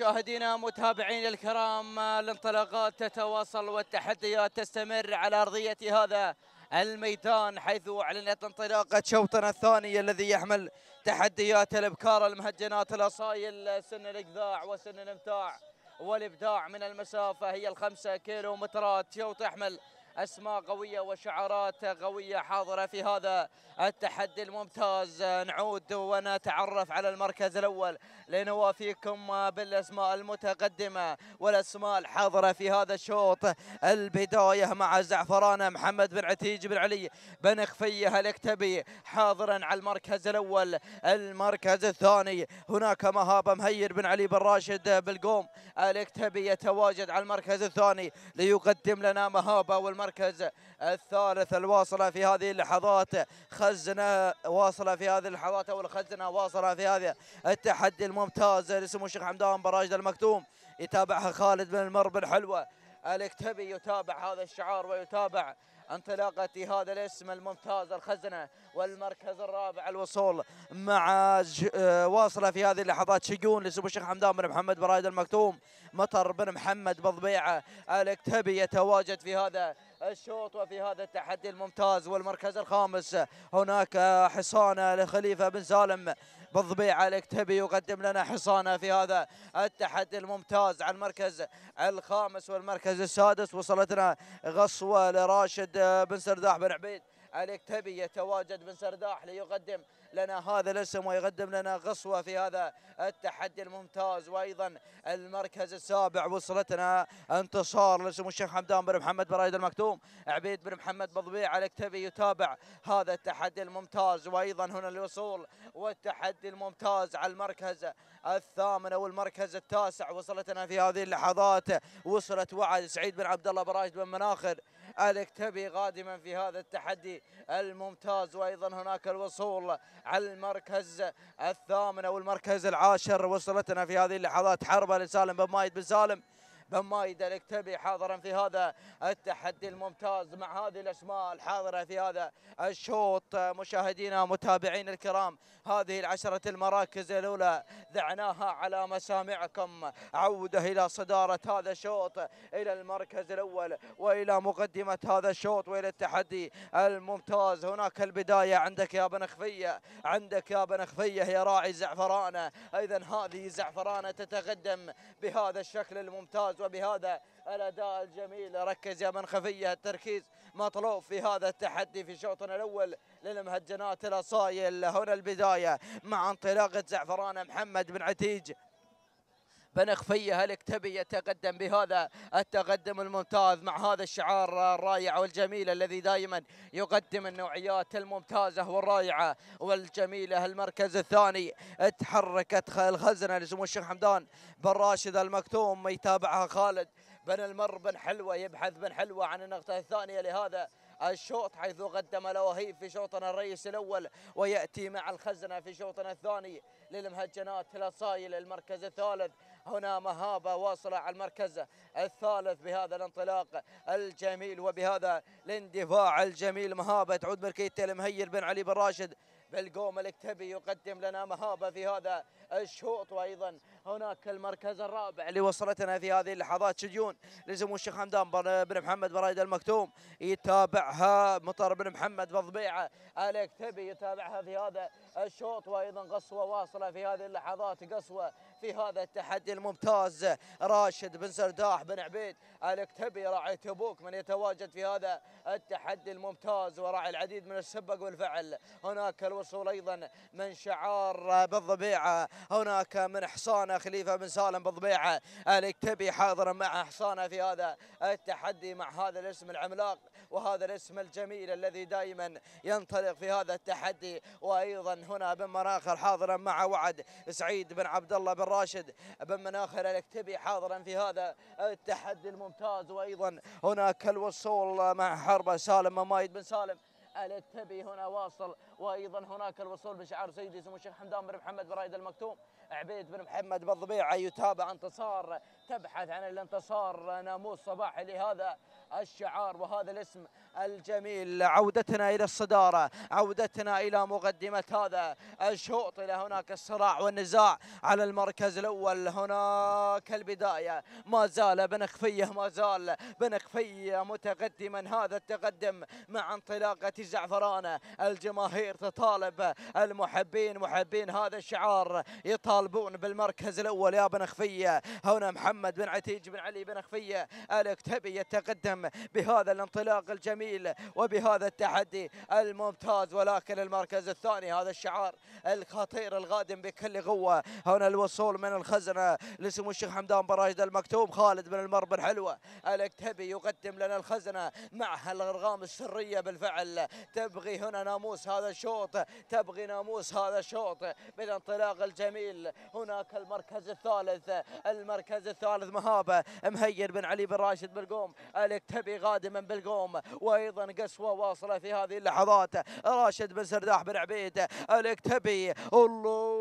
مشاهدينا متابعينا الكرام الانطلاقات تتواصل والتحديات تستمر على ارضيه هذا الميدان حيث اعلنت انطلاقه شوطنا الثاني الذي يحمل تحديات الابكار المهجنات الاصايل سن الاقذاع وسن الامتاع والابداع من المسافه هي الخمسه كيلو مترات شوط يحمل أسماء قوية وشعارات قوية حاضرة في هذا التحدي الممتاز نعود ونتعرف على المركز الأول لنوافيكم بالأسماء المتقدمة والأسماء الحاضرة في هذا الشوط البداية مع زعفران محمد بن عتيج بن علي بن خفية الاكتبي حاضرا على المركز الأول المركز الثاني هناك مهابة مهير بن علي بن راشد بالقوم الاكتبي يتواجد على المركز الثاني ليقدم لنا مهابة والمركز المركز الثالث الواصلة في هذه اللحظات خزنة واصلة في هذه اللحظات أو الخزنة واصلة في هذا التحدي الممتاز لسمو الشيخ حمدان براجد المكتوم يتابعها خالد بن المر بن حلوة الاكتبي يتابع هذا الشعار ويتابع انطلاقة هذا الاسم الممتاز الخزنة والمركز الرابع الوصول مع واصلة في هذه اللحظات شجون لسمو الشيخ حمدان بن محمد برايد المكتوم مطر بن محمد بضبيعة الاكتبي يتواجد في هذا الشوط وفي هذا التحدي الممتاز والمركز الخامس هناك حصانة لخليفة بن سالم بالضبيع الاكتبي يقدم لنا حصانة في هذا التحدي الممتاز على المركز الخامس والمركز السادس وصلتنا غصوة لراشد بن سرداح بن عبيد الاكتبي يتواجد بن سرداح ليقدم لنا هذا الاسم ويقدم لنا غصوة في هذا التحدي الممتاز وايضا المركز السابع وصلتنا انتصار لاسم الشيخ حمدان بن محمد برايد المكتوم عبيد بن محمد بضبيع الكتبي يتابع هذا التحدي الممتاز وايضا هنا الوصول والتحدي الممتاز على المركز الثامن او المركز التاسع وصلتنا في هذه اللحظات وصلت وعد سعيد بن عبد الله برايد بن مناخر الكتبي قادما في هذا التحدي الممتاز وايضا هناك الوصول على المركز الثامن او المركز العاشر وصلتنا في هذه اللحظات حربه لسالم بن مايد بن سالم بن مايد الاكتبي حاضرا في هذا التحدي الممتاز مع هذه الاسماء الحاضره في هذا الشوط مشاهدينا متابعين الكرام هذه العشرة المراكز الأولى دعناها على مسامعكم عودة إلى صدارة هذا الشوط إلى المركز الأول وإلى مقدمة هذا الشوط وإلى التحدي الممتاز هناك البداية عندك يا بن خفية عندك يا بن خفية يا راعي زعفرانة إذا هذه زعفرانة تتقدم بهذا الشكل الممتاز الفوز وبهذا الأداء الجميل ركز يا من خفية التركيز مطلوب في هذا التحدي في شوطنا الأول للمهجنات الأصايل هنا البداية مع انطلاقة زعفران محمد بن عتيج بن خفيه اكتبي يتقدم بهذا التقدم الممتاز مع هذا الشعار الرائع والجميل الذي دائما يقدم النوعيات الممتازه والرائعه والجميله المركز الثاني اتحركت الخزنه لسمو الشيخ حمدان بن راشد المكتوم يتابعها خالد بن المر بن حلوه يبحث بن حلوه عن النقطه الثانيه لهذا الشوط حيث قدم لوهيب في شوطنا الرئيس الاول وياتي مع الخزنه في شوطنا الثاني للمهجنات الأصايل المركز الثالث هنا مهابة واصلة على المركز الثالث بهذا الانطلاق الجميل وبهذا الاندفاع الجميل مهابة تعود مركيتة المهير بن علي بن راشد بالقوم الاكتبي يقدم لنا مهابة في هذا الشوط وأيضا هناك المركز الرابع اللي وصلتنا في هذه اللحظات شديون لزمو الشيخ حمدان بن محمد برايد المكتوم يتابعها مطر بن محمد بضبيعة الاكتبي يتابعها في هذا الشوط وأيضا قصوة واصلة في هذه اللحظات قصوة في هذا التحدي الممتاز راشد بن سرداح بن عبيد الكتبي راعي تبوك من يتواجد في هذا التحدي الممتاز وراعي العديد من السبق والفعل هناك الوصول أيضا من شعار بالضبيعة هناك من حصانة خليفة بن سالم بالضبيعة الكتبي حاضرا مع حصانة في هذا التحدي مع هذا الاسم العملاق وهذا الاسم الجميل الذي دائما ينطلق في هذا التحدي وأيضا هنا بن مناخر حاضرا مع وعد سعيد بن عبد الله بن راشد بن مناخر الاكتبي حاضرا في هذا التحدي الممتاز وأيضا هناك الوصول مع حربة سالم مايد بن سالم الاكتبي هنا واصل وايضا هناك الوصول بشعار سيدي سمو الشيخ حمدان بن محمد برايد المكتوم عبيد بن محمد بالضبيعه يتابع انتصار تبحث عن الانتصار ناموس صباحي لهذا الشعار وهذا الاسم الجميل عودتنا إلى الصدارة عودتنا إلى مقدمة هذا الشوط إلى هناك الصراع والنزاع على المركز الأول هناك البداية ما زال بن خفية ما زال بن خفية متقدما هذا التقدم مع انطلاقة زعفران الجماهير كثير تطالب المحبين محبين هذا الشعار يطالبون بالمركز الأول يا بن خفية هنا محمد بن عتيج بن علي بن خفية الاكتبي يتقدم بهذا الانطلاق الجميل وبهذا التحدي الممتاز ولكن المركز الثاني هذا الشعار الخطير القادم بكل قوة هنا الوصول من الخزنة لسمو الشيخ حمدان براجد المكتوم خالد بن المر بن حلوة الاكتبي يقدم لنا الخزنة معها الأرقام السرية بالفعل تبغي هنا ناموس هذا الشوط تبغي ناموس هذا الشوط بالانطلاق الجميل هناك المركز الثالث المركز الثالث مهابة مهير بن علي بن راشد بالقوم تبي قادما بالقوم وأيضا قسوة واصلة في هذه اللحظات راشد بن سرداح بن عبيد تبي الله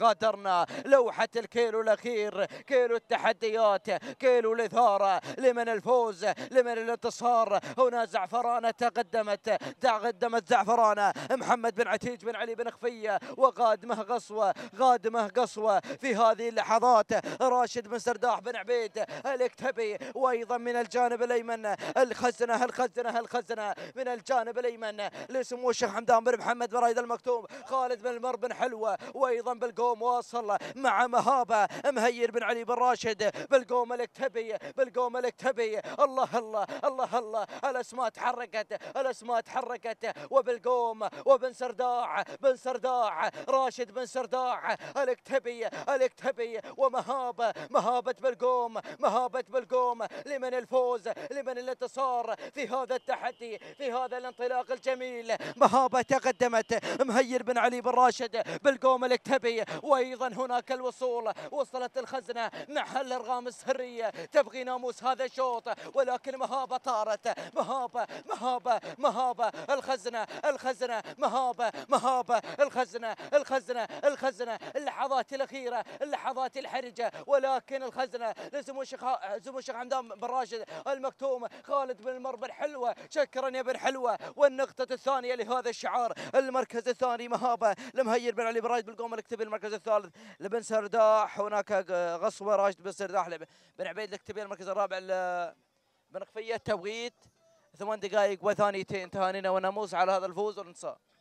غادرنا لوحة الكيلو الأخير كيلو التحديات كيلو الإثارة لمن الفوز لمن الانتصار هنا زعفرانة تقدمت تقدمت زعفرانة محمد بن عتيج بن علي بن خفية وقادمه قصوى قادمه قصوى في هذه اللحظات راشد بن سرداح بن عبيد الاكتبي وأيضا من الجانب الأيمن الخزنة الخزنة الخزنة من الجانب الأيمن لسمو الشيخ حمدان بن محمد بن رايد المكتوم خالد بن المر بن حلوة وأيضا بالجول بالقوم واصل مع مهابة مهير بن علي بن راشد بالقوم الاكتبي بالقوم الاكتبي الله الله الله الله الأسماء تحركت الأسماء تحركت وبالقوم وبن سرداع بن سرداع راشد بن سرداع الاكتبي الاكتبي ومهابة مهابة بالقوم مهابة بالقوم لمن الفوز لمن الانتصار في هذا التحدي في هذا الانطلاق الجميل مهابة تقدمت مهير بن علي بن راشد بالقوم الاكتبي وايضا هناك الوصول وصلت الخزنه محل الارغام السريه تبغي ناموس هذا الشوط ولكن مهابه طارت مهابه مهابه مهابه الخزنه الخزنه مهابه مهابه الخزنه الخزنه الخزنه اللحظات الاخيره اللحظات الحرجه ولكن الخزنه لزمو الشيخ زمو الشيخ حمدان بن راشد المكتوم خالد بن المر بن حلوه شكرا يا بن حلوه والنقطه الثانيه لهذا الشعار المركز الثاني مهابه لمهير بن علي بن راشد بالقوم اكتب المركز المركز الثالث لبن سرداح هناك آه، غصوه راشد بن سرداح بن عبيد الكتبي المركز الرابع بن خفيه توقيت ثمان دقائق وثانيتين تهانينا وناموس على هذا الفوز والانتصار